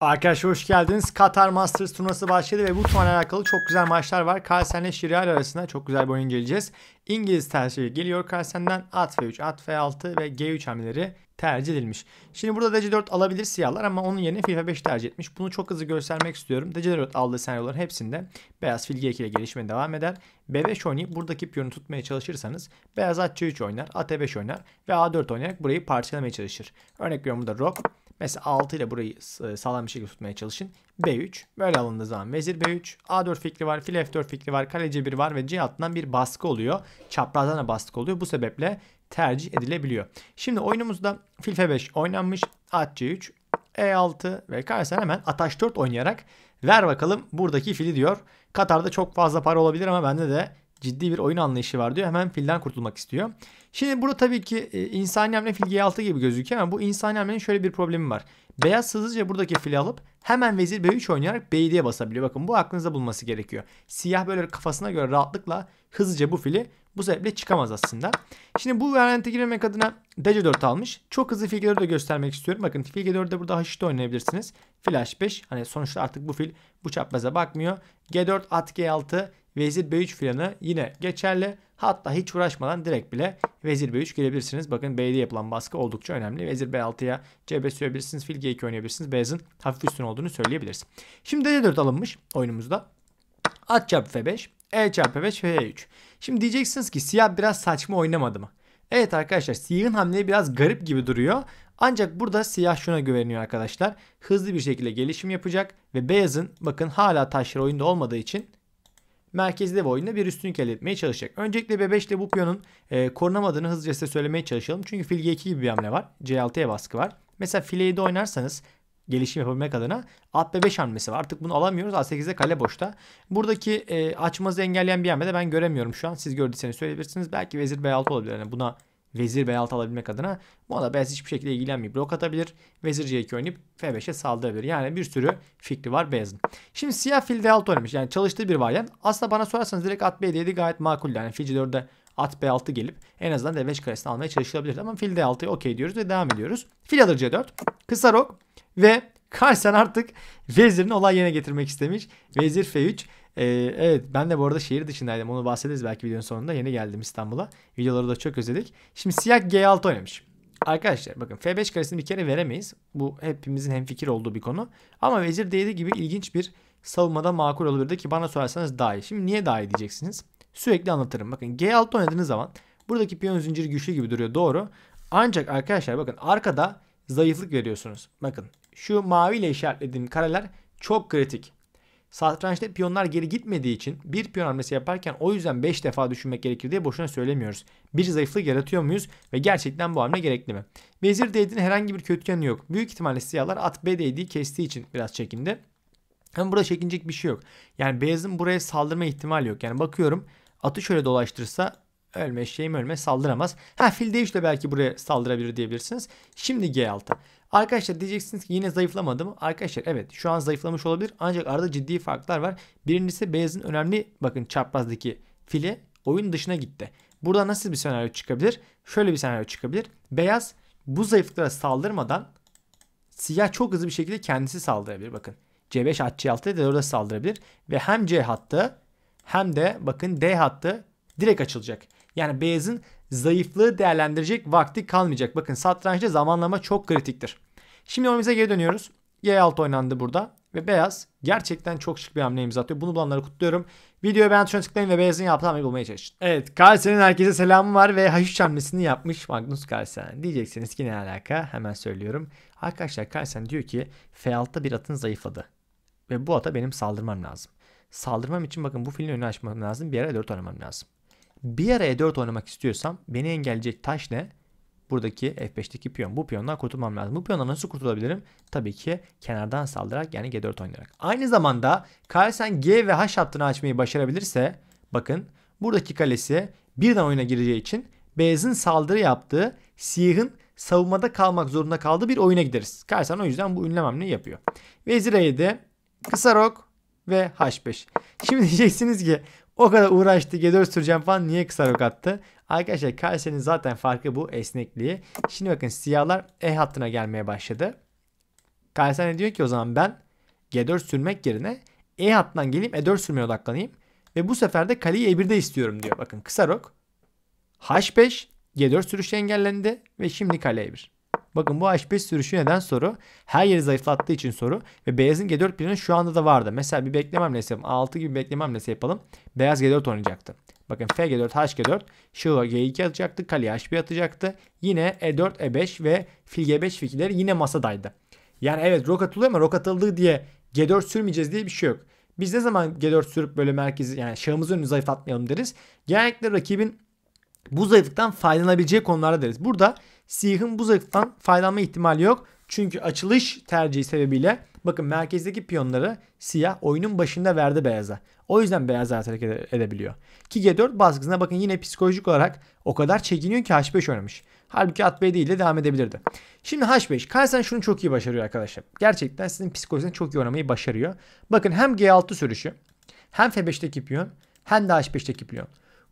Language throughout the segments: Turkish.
Arkadaşlar hoş geldiniz. Katar Masters turnuvası başladı ve bu turnuvayla alakalı çok güzel maçlar var. Carlsen ile Şirial arasında çok güzel bir oyun geleceğiz. İngiliz tercihi geliyor Carlsen'den. At F3, At F6 ve G3 hamleleri tercih edilmiş. Şimdi burada DC4 alabilir siyahlar ama onun yerine fil F5 tercih etmiş. Bunu çok hızlı göstermek istiyorum. DC4 aldığı senaryoların hepsinde beyaz fil G2 ile gelişme devam eder. B5 oynayıp buradaki piyonu tutmaya çalışırsanız beyaz at C3 oynar, at E5 oynar ve A4 oynayarak burayı parçalamaya çalışır. Örnek veriyorum burada Rock Mesela 6 ile burayı e, sağlam bir şekilde tutmaya çalışın. B3 böyle alındığı zaman vezir B3. A4 fikri var, fil F4 fikri var, kale C1 var ve C altından bir baskı oluyor. Çaprazdan da baskı oluyor. Bu sebeple tercih edilebiliyor. Şimdi oyunumuzda fil F5 oynanmış. At C3, E6 ve Kayser hemen ataş 4 oynayarak ver bakalım buradaki fili diyor. Katar'da çok fazla para olabilir ama bende de ciddi bir oyun anlayışı var diyor. Hemen filden kurtulmak istiyor. Şimdi burada tabii ki e, insani hamle fil G6 gibi gözüküyor ama bu insani hamlenin şöyle bir problemi var. Beyaz hızlıca buradaki fili alıp hemen vezir B3 oynayarak B7'ye basabiliyor. Bakın bu aklınızda bulması gerekiyor. Siyah böyle kafasına göre rahatlıkla hızlıca bu fili bu sebeple çıkamaz aslında. Şimdi bu variante girmemek adına DC4 almış. Çok hızlı fil G4'ü de göstermek istiyorum. Bakın fil G4'de burada H3'te oynayabilirsiniz. Fil H5 hani sonuçta artık bu fil bu çapraza bakmıyor. G4 at G6 Vezir B3 filanı yine geçerli. Hatta hiç uğraşmadan direkt bile Vezir B3 gelebilirsiniz. Bakın B'de yapılan baskı oldukça önemli. Vezir B6'ya CB sürebilirsiniz. Fil G2 oynayabilirsiniz. Beyazın hafif üstün olduğunu söyleyebiliriz. Şimdi D4 alınmış oyunumuzda. At çarpı F5. E çarpı 5 ve E3. Şimdi diyeceksiniz ki siyah biraz saçma oynamadı mı? Evet arkadaşlar siyahın hamleyi biraz garip gibi duruyor. Ancak burada siyah şuna güveniyor arkadaşlar. Hızlı bir şekilde gelişim yapacak ve beyazın bakın hala taşları oyunda olmadığı için Merkezde dev oyunda bir üstünlük elde etmeye çalışacak. Öncelikle B5 ile bu piyonun e, korunamadığını hızlıca size söylemeye çalışalım. Çünkü fil G2 gibi bir hamle var. C6'ya e baskı var. Mesela fil e oynarsanız gelişim yapabilmek adına at B5 hamlesi var. Artık bunu alamıyoruz. A8'de kale boşta. Buradaki e, açmazı engelleyen bir hamle de ben göremiyorum şu an. Siz gördüyseniz söyleyebilirsiniz. Belki vezir B6 olabilir. Yani buna vezir B6 alabilmek adına Mola Beyaz hiçbir şekilde ilgilenmeyip blok atabilir. Vezir C2 oynayıp F5'e saldırabilir. Yani bir sürü fikri var Beyaz'ın. Şimdi siyah fil D6 oynamış. Yani çalıştığı bir varyan. Aslında bana sorarsanız direkt at B7 gayet makul. Yani fil C4'de at B6 gelip en azından D5 karesini almaya çalışılabilir. Ama fil D6'ya okey diyoruz ve devam ediyoruz. Fil alır C4. Kısa rok ve Karsen artık vezirini olay yerine getirmek istemiş. Vezir F3. Ee, evet ben de bu arada şehir dışındaydım. Onu bahsederiz belki videonun sonunda. Yeni geldim İstanbul'a. Videoları da çok özledik. Şimdi siyah G6 oynamış. Arkadaşlar bakın F5 karesini bir kere veremeyiz. Bu hepimizin hemfikir olduğu bir konu. Ama vezir d gibi ilginç bir savunmada makul olabilirdi ki bana sorarsanız daha iyi. Şimdi niye daha iyi diyeceksiniz? Sürekli anlatırım. Bakın G6 oynadığınız zaman buradaki piyon zinciri güçlü gibi duruyor doğru. Ancak arkadaşlar bakın arkada zayıflık veriyorsunuz. Bakın şu maviyle işaretlediğim kareler çok kritik. Satrançta piyonlar geri gitmediği için bir piyon hamlesi yaparken o yüzden 5 defa düşünmek gerekir diye boşuna söylemiyoruz. Bir zayıflık yaratıyor muyuz ve gerçekten bu hamle gerekli mi? Vezir D7'nin herhangi bir kötü yanı yok. Büyük ihtimalle siyahlar at B D7'yi kestiği için biraz çekindi. Ama burada çekinecek bir şey yok. Yani beyazın buraya saldırma ihtimali yok. Yani bakıyorum atı şöyle dolaştırırsa ölme şeyim ölme saldıramaz. Ha fil D3 belki buraya saldırabilir diyebilirsiniz. Şimdi G6. Arkadaşlar diyeceksiniz ki yine zayıflamadı mı? Arkadaşlar evet şu an zayıflamış olabilir ancak arada ciddi farklar var. Birincisi beyazın önemli bakın çaprazdaki fili oyun dışına gitti. Burada nasıl bir senaryo çıkabilir? Şöyle bir senaryo çıkabilir. Beyaz bu zayıflıklara saldırmadan siyah çok hızlı bir şekilde kendisi saldırabilir. Bakın C5 at C6 de orada saldırabilir. Ve hem C hattı hem de bakın D hattı direkt açılacak. Yani beyazın zayıflığı değerlendirecek vakti kalmayacak. Bakın satrançta zamanlama çok kritiktir. Şimdi oyunumuza geri dönüyoruz. G6 oynandı burada ve beyaz gerçekten çok şık bir hamle imza atıyor. Bunu bulanları kutluyorum. Videoyu beğen tuşuna tıklayın ve beyazın yaptığı hamleyi bulmaya çalışın. Evet Carlsen'in herkese selamı var ve h hamlesini yapmış Magnus Carlsen. Diyeceksiniz ki ne alaka hemen söylüyorum. Arkadaşlar Carlsen diyor ki F6'da bir atın zayıfladı. Ve bu ata benim saldırmam lazım. Saldırmam için bakın bu filin önünü açmam lazım. Bir yere 4 oynamam lazım. Bir ara e 4 oynamak istiyorsam beni engelleyecek taş ne? Buradaki F5'teki piyon. Bu piyondan kurtulmam lazım. Bu piyondan nasıl kurtulabilirim? Tabii ki kenardan saldırarak yani G4 oynayarak. Aynı zamanda Carlsen G ve H hattını açmayı başarabilirse bakın buradaki kalesi birden oyuna gireceği için Beyaz'ın saldırı yaptığı Siyah'ın savunmada kalmak zorunda kaldığı bir oyuna gideriz. Carlsen o yüzden bu ünlememle yapıyor. Vezir E7, kısa rok ve H5. Şimdi diyeceksiniz ki o kadar uğraştı G4 süreceğim falan niye kısa rok attı? Arkadaşlar Kayseri'nin zaten farkı bu esnekliği. Şimdi bakın siyahlar E hattına gelmeye başladı. Kayseri diyor ki o zaman ben G4 sürmek yerine E hattından geleyim E4 sürmeye odaklanayım. Ve bu sefer de kaleyi E1'de istiyorum diyor. Bakın kısa rok. H5 G4 sürüşü engellendi ve şimdi kale E1. Bakın bu H5 sürüşü neden soru? Her yeri zayıflattığı için soru. Ve beyazın G4 planı şu anda da vardı. Mesela bir beklemem nesi yapalım. A6 gibi beklemem nesi yapalım. Beyaz G4 oynayacaktı. Bakın FG4, HG4, şıla G2 atacaktı. Kaleye H1 atacaktı. Yine E4, E5 ve Fil G5 fikirleri yine masadaydı. Yani evet rok atılıyor ama rok atıldığı diye G4 sürmeyeceğiz diye bir şey yok. Biz ne zaman G4 sürüp böyle merkezi yani şahımızı önünü zayıflatmayalım deriz. Genellikle rakibin bu zayıflıktan faydalanabileceği konularda deriz. Burada Siyah'ın bu zayıftan faydalanma ihtimali yok. Çünkü açılış tercihi sebebiyle bakın merkezdeki piyonları siyah oyunun başında verdi beyaza. O yüzden beyaz rahat hareket edebiliyor. Ki G4 baskısına bakın yine psikolojik olarak o kadar çekiniyor ki H5 oynamış. Halbuki at B değil de devam edebilirdi. Şimdi H5. Kaysen şunu çok iyi başarıyor arkadaşlar. Gerçekten sizin psikolojisini çok iyi oynamayı başarıyor. Bakın hem G6 sürüşü hem F5'teki piyon hem de H5'teki piyon.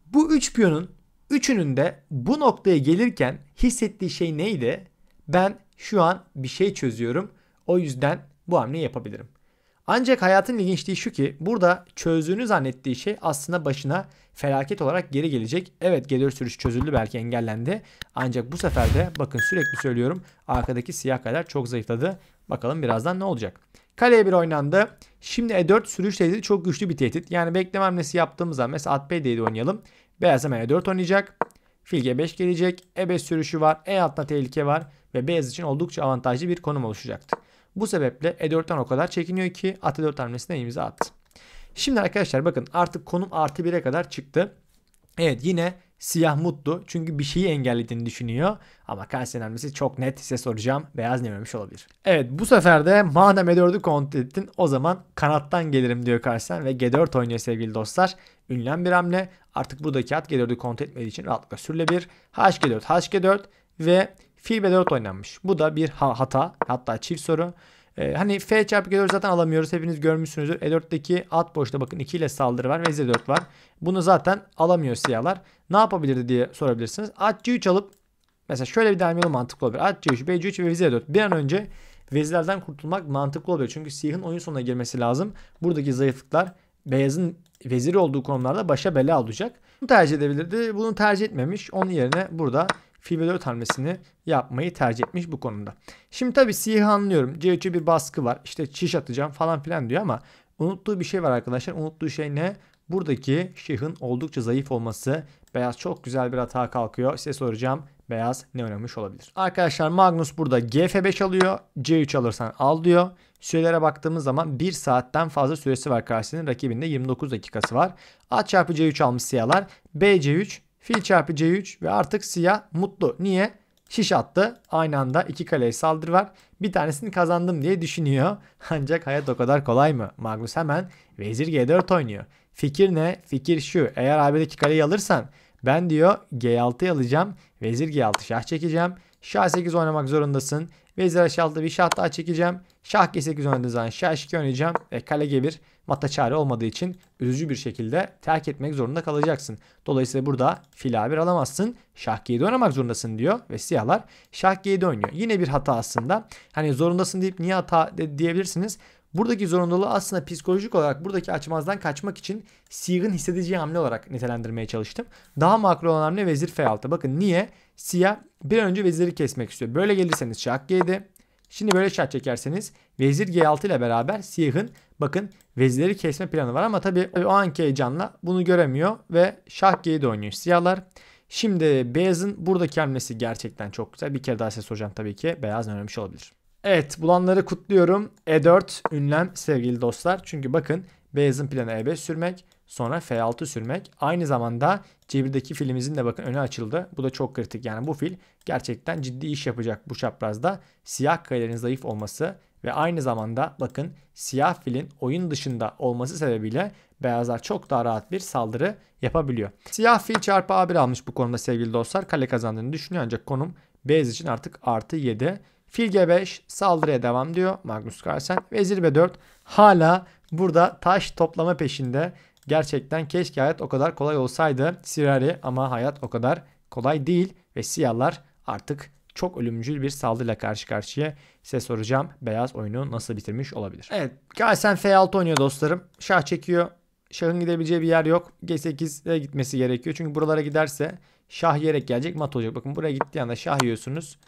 Bu 3 üç piyonun üçünün de bu noktaya gelirken hissettiği şey neydi? Ben şu an bir şey çözüyorum. O yüzden bu hamleyi yapabilirim. Ancak hayatın ilginçliği şu ki burada çözdüğünü zannettiği şey aslında başına felaket olarak geri gelecek. Evet gelir sürüş çözüldü belki engellendi. Ancak bu sefer de bakın sürekli söylüyorum arkadaki siyah kadar çok zayıfladı. Bakalım birazdan ne olacak. Kaleye bir oynandı. Şimdi E4 sürüş tehdidi çok güçlü bir tehdit. Yani bekleme hamlesi yaptığımızda mesela at b oynayalım. Beyaz hemen E4 oynayacak. Filge 5 gelecek. E5 sürüşü var. E altına tehlike var. Ve beyaz için oldukça avantajlı bir konum oluşacaktı. Bu sebeple E4'ten o kadar çekiniyor ki at E4 hamlesine imza attı. Şimdi arkadaşlar bakın artık konum artı 1'e kadar çıktı. Evet yine siyah mutlu çünkü bir şeyi engellediğini düşünüyor. Ama Kayseri hamlesi çok net size soracağım. Beyaz dememiş olabilir. Evet bu sefer de madem E4'ü kontrol ettin o zaman kanattan gelirim diyor Kayseri ve G4 oynuyor sevgili dostlar. Ünlem bir hamle. Artık buradaki at G4'ü kontrol etmediği için rahatlıkla sürüle 1. HG4, HG4 ve fil B4 oynanmış. Bu da bir hata. Hatta çift soru. Ee, hani F çarpı G4 zaten alamıyoruz. Hepiniz görmüşsünüzdür. E4'teki at boşta bakın 2 ile saldırı var ve Z4 var. Bunu zaten alamıyor siyahlar. Ne yapabilirdi diye sorabilirsiniz. At C3 alıp mesela şöyle bir denemeyle mantıklı olabilir. At C3, BC3 ve Z4 bir an önce vezirlerden kurtulmak mantıklı oluyor. Çünkü siyahın oyun sonuna girmesi lazım. Buradaki zayıflıklar beyazın vezir olduğu konularda başa bela olacak. Bunu tercih edebilirdi. Bunu tercih etmemiş. Onun yerine burada fil ve 4 hamlesini yapmayı tercih etmiş bu konuda. Şimdi tabii siyahı anlıyorum. c bir baskı var. İşte çiş atacağım falan filan diyor ama unuttuğu bir şey var arkadaşlar. Unuttuğu şey ne? Buradaki şahın oldukça zayıf olması. Beyaz çok güzel bir hata kalkıyor. Size soracağım beyaz ne oynamış olabilir. Arkadaşlar Magnus burada gf5 alıyor. c3 alırsan al diyor. Sürelere baktığımız zaman 1 saatten fazla süresi var karşısının rakibinde 29 dakikası var. a çarpı c3 almış siyahlar. bc3 fil çarpı c3 ve artık siyah mutlu. Niye? Şiş attı. Aynı anda iki kaleye saldırı var. Bir tanesini kazandım diye düşünüyor. Ancak hayat o kadar kolay mı? Magnus hemen vezir g4 oynuyor. Fikir ne? Fikir şu. Eğer abd'deki kaleyi alırsan ben diyor g 6 alacağım. Vezir G6 şah çekeceğim. Şah 8 oynamak zorundasın. Vezir h 6 bir şah daha çekeceğim. Şah G8 oynadığı zaman şah H2 oynayacağım. ve kale G1 mata çare olmadığı için üzücü bir şekilde terk etmek zorunda kalacaksın. Dolayısıyla burada fil A1 alamazsın. Şah G7 oynamak zorundasın diyor ve siyahlar şah G7 oynuyor. Yine bir hata aslında. Hani zorundasın deyip niye hata diyebilirsiniz. Buradaki zorunluluğu aslında psikolojik olarak buradaki açmazdan kaçmak için siyahın hissedeceği hamle olarak nitelendirmeye çalıştım. Daha makro olan hamle vezir f6. Bakın niye? Siyah bir önce veziri kesmek istiyor. Böyle gelirseniz şah g7. Şimdi böyle şah çekerseniz vezir g6 ile beraber siyahın bakın vezirleri kesme planı var ama tabii o anki heyecanla bunu göremiyor ve şah g7 oynuyor siyahlar. Şimdi beyazın buradaki hamlesi gerçekten çok güzel. Bir kere daha size soracağım tabii ki beyaz ne önemli olabilir. Evet bulanları kutluyorum. E4 ünlem sevgili dostlar. Çünkü bakın beyazın planı E5 sürmek sonra F6 sürmek. Aynı zamanda C1'deki filimizin de bakın önü açıldı. Bu da çok kritik. Yani bu fil gerçekten ciddi iş yapacak bu çaprazda. Siyah kalelerin zayıf olması ve aynı zamanda bakın siyah filin oyun dışında olması sebebiyle beyazlar çok daha rahat bir saldırı yapabiliyor. Siyah fil çarpı A1 almış bu konuda sevgili dostlar. Kale kazandığını düşünüyor ancak konum beyaz için artık artı 7. Filge 5 saldırıya devam diyor Magnus Carlsen. Vezir B4 hala burada taş toplama peşinde. Gerçekten keşke hayat o kadar kolay olsaydı Sirari ama hayat o kadar kolay değil. Ve siyahlar artık çok ölümcül bir saldırıyla karşı karşıya. Size soracağım beyaz oyunu nasıl bitirmiş olabilir? Evet Carlsen F6 oynuyor dostlarım. Şah çekiyor. Şahın gidebileceği bir yer yok. G8'e gitmesi gerekiyor. Çünkü buralara giderse şah yerek gelecek mat olacak. Bakın buraya gittiği anda şah yiyorsunuz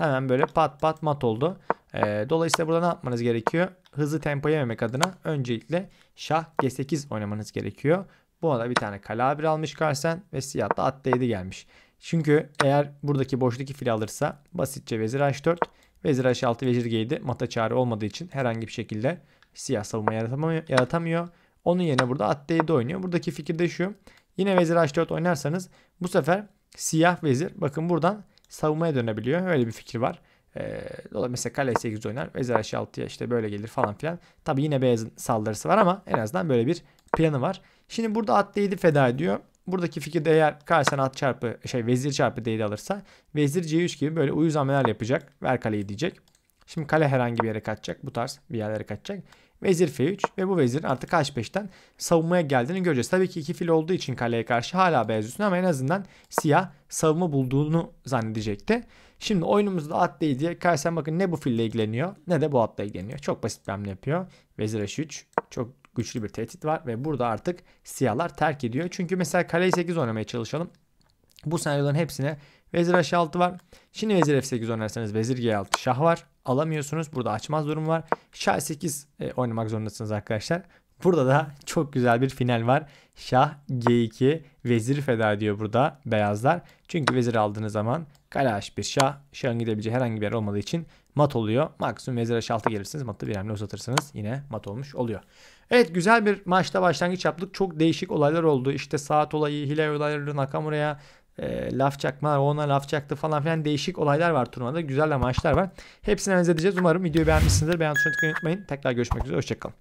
hemen böyle pat pat mat oldu. E, dolayısıyla burada ne yapmanız gerekiyor? Hızlı tempo yememek adına öncelikle şah G8 oynamanız gerekiyor. Bu da bir tane kale a almış Karsen ve siyah da at D7 gelmiş. Çünkü eğer buradaki boştaki fili alırsa basitçe vezir H4, vezir H6, vezir G7 mata çağrı olmadığı için herhangi bir şekilde siyah savunma yaratamıyor. yaratamıyor. Onun yerine burada at D7 oynuyor. Buradaki fikir de şu. Yine vezir H4 oynarsanız bu sefer siyah vezir bakın buradan savunmaya dönebiliyor. Öyle bir fikir var. Ee, mesela kale 8 oynar. Vezir H6'ya işte böyle gelir falan filan. Tabi yine beyazın saldırısı var ama en azından böyle bir planı var. Şimdi burada at D7 feda ediyor. Buradaki de eğer Karsen at çarpı şey vezir çarpı D7 alırsa vezir C3 gibi böyle uyuz hamleler yapacak. Ver kaleyi diyecek. Şimdi kale herhangi bir yere kaçacak. Bu tarz bir yerlere kaçacak. Vezir F3 ve bu vezirin artık H5'ten savunmaya geldiğini göreceğiz. Tabii ki iki fil olduğu için kaleye karşı hala beyaz üstüne ama en azından siyah savunma bulduğunu zannedecekti. Şimdi oyunumuzda at değil diye Kaysen bakın ne bu fille ilgileniyor ne de bu atla ilgileniyor. Çok basit bir hamle yapıyor. Vezir H3 çok güçlü bir tehdit var ve burada artık siyahlar terk ediyor. Çünkü mesela kale 8 oynamaya çalışalım. Bu senaryoların hepsine vezir H6 var. Şimdi vezir F8 oynarsanız vezir G6 şah var alamıyorsunuz. Burada açmaz durum var. Şah 8 e, oynamak zorundasınız arkadaşlar. Burada da çok güzel bir final var. Şah G2 veziri feda ediyor burada beyazlar. Çünkü vezir aldığınız zaman kale H1 şah. Şahın gidebileceği herhangi bir yer olmadığı için mat oluyor. Maksimum vezir H6 gelirsiniz. Matı bir hamle uzatırsınız. Yine mat olmuş oluyor. Evet güzel bir maçta başlangıç yaptık. Çok değişik olaylar oldu. İşte saat olayı, hile olayları, Nakamura'ya e, laf çakmalar, ona laf çaktı falan filan değişik olaylar var turnuvada. Güzel de maçlar var. Hepsini analiz edeceğiz. Umarım videoyu beğenmişsinizdir. Beğen tuşuna tıklamayı unutmayın. Tekrar görüşmek üzere. Hoşçakalın.